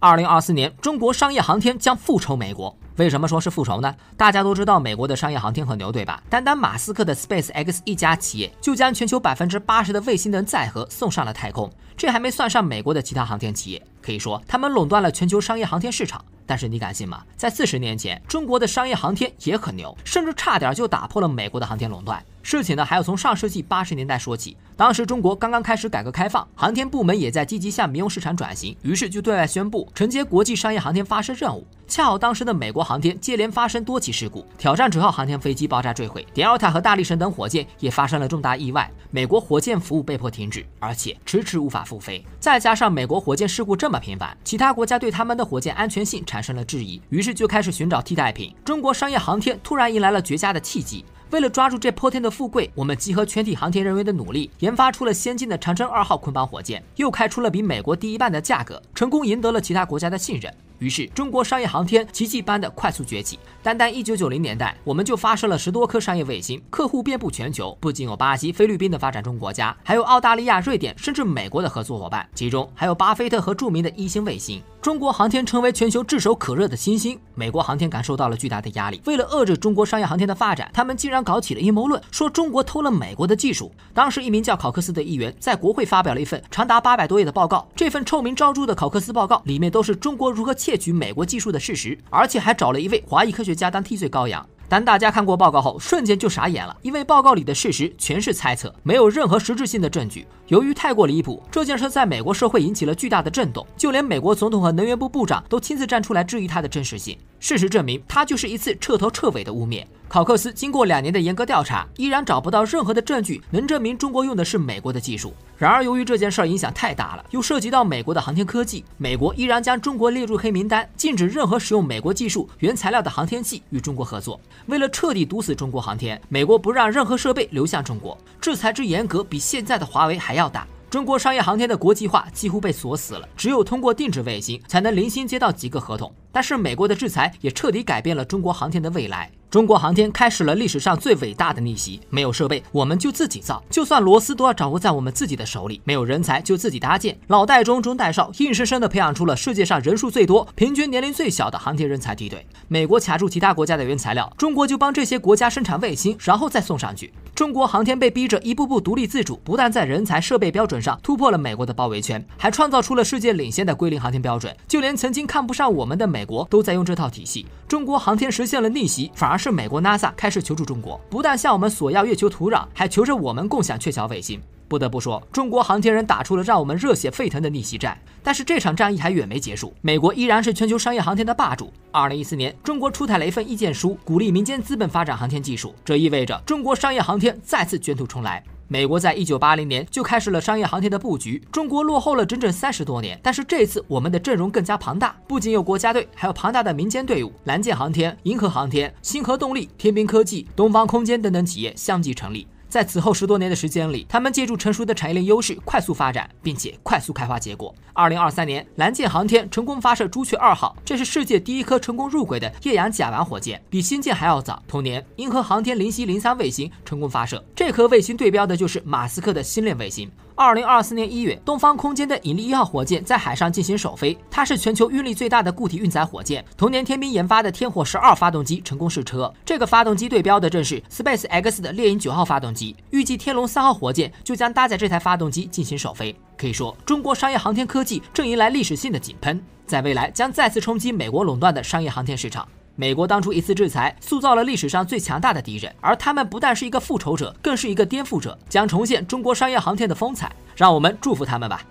二零二四年，中国商业航天将复仇美国。为什么说是复仇呢？大家都知道美国的商业航天很牛，对吧？单单马斯克的 Space X 一家企业，就将全球百分之八十的卫星等载荷送上了太空。这还没算上美国的其他航天企业，可以说他们垄断了全球商业航天市场。但是你敢信吗？在四十年前，中国的商业航天也很牛，甚至差点就打破了美国的航天垄断。事情呢，还要从上世纪八十年代说起。当时中国刚刚开始改革开放，航天部门也在积极向民用市场转型，于是就对外宣布承接国际商业航天发射任务。恰好当时的美国航天接连发生多起事故，挑战者号航天飞机爆炸坠毁，l t 塔和大力神等火箭也发生了重大意外，美国火箭服务被迫停止，而且迟迟无法复飞。再加上美国火箭事故这么频繁，其他国家对他们的火箭安全性产生了质疑，于是就开始寻找替代品。中国商业航天突然迎来了绝佳的契机。为了抓住这泼天的富贵，我们集合全体航天人员的努力，研发出了先进的长征二号捆绑火箭，又开出了比美国低一半的价格，成功赢得了其他国家的信任。于是，中国商业航天奇迹般的快速崛起。单单一九九零年代，我们就发射了十多颗商业卫星，客户遍布全球，不仅有巴西、菲律宾的发展中国家，还有澳大利亚、瑞典，甚至美国的合作伙伴，其中还有巴菲特和著名的一星卫星。中国航天成为全球炙手可热的新星，美国航天感受到了巨大的压力。为了遏制中国商业航天的发展，他们竟然搞起了阴谋论，说中国偷了美国的技术。当时，一名叫考克斯的议员在国会发表了一份长达八百多页的报告。这份臭名昭著的考克斯报告里面都是中国如何窃取美国技术的事实，而且还找了一位华裔科学家当替罪羔羊。但大家看过报告后，瞬间就傻眼了，因为报告里的事实全是猜测，没有任何实质性的证据。由于太过离谱，这件事在美国社会引起了巨大的震动，就连美国总统和能源部部长都亲自站出来质疑它的真实性。事实证明，它就是一次彻头彻尾的污蔑。考克斯经过两年的严格调查，依然找不到任何的证据能证明中国用的是美国的技术。然而，由于这件事儿影响太大了，又涉及到美国的航天科技，美国依然将中国列入黑名单，禁止任何使用美国技术、原材料的航天器与中国合作。为了彻底堵死中国航天，美国不让任何设备流向中国，制裁之严格比现在的华为还要大。中国商业航天的国际化几乎被锁死了，只有通过定制卫星，才能零星接到几个合同。但是美国的制裁也彻底改变了中国航天的未来。中国航天开始了历史上最伟大的逆袭。没有设备，我们就自己造；就算螺丝都要掌握在我们自己的手里。没有人才，就自己搭建。老代中，中带少，硬生生的培养出了世界上人数最多、平均年龄最小的航天人才梯队。美国卡住其他国家的原材料，中国就帮这些国家生产卫星，然后再送上去。中国航天被逼着一步步独立自主，不但在人才、设备标准上突破了美国的包围圈，还创造出了世界领先的归零航天标准。就连曾经看不上我们的美。美国都在用这套体系，中国航天实现了逆袭，反而是美国 NASA 开始求助中国，不但向我们索要月球土壤，还求着我们共享鹊桥卫星。不得不说，中国航天人打出了让我们热血沸腾的逆袭战。但是这场战役还远没结束，美国依然是全球商业航天的霸主。二零一四年，中国出台了一份意见书，鼓励民间资本发展航天技术，这意味着中国商业航天再次卷土重来。美国在一九八零年就开始了商业航天的布局，中国落后了整整三十多年。但是这次我们的阵容更加庞大，不仅有国家队，还有庞大的民间队伍。蓝箭航天、银河航天、星河动力、天兵科技、东方空间等等企业相继成立。在此后十多年的时间里，他们借助成熟的产业链优势快速发展，并且快速开花结果。二零二三年，蓝箭航天成功发射“朱雀二号”，这是世界第一颗成功入轨的液氧甲烷火箭，比星建还要早。同年，银河航天零七零三卫星成功发射，这颗卫星对标的就是马斯克的星链卫星。二零二四年一月，东方空间的引力一号火箭在海上进行首飞，它是全球运力最大的固体运载火箭。同年，天兵研发的天火十二发动机成功试车，这个发动机对标的正是 Space X 的猎鹰九号发动机。预计天龙三号火箭就将搭载这台发动机进行首飞。可以说，中国商业航天科技正迎来历史性的井喷，在未来将再次冲击美国垄断的商业航天市场。美国当初一次制裁，塑造了历史上最强大的敌人，而他们不但是一个复仇者，更是一个颠覆者，将重现中国商业航天的风采，让我们祝福他们吧。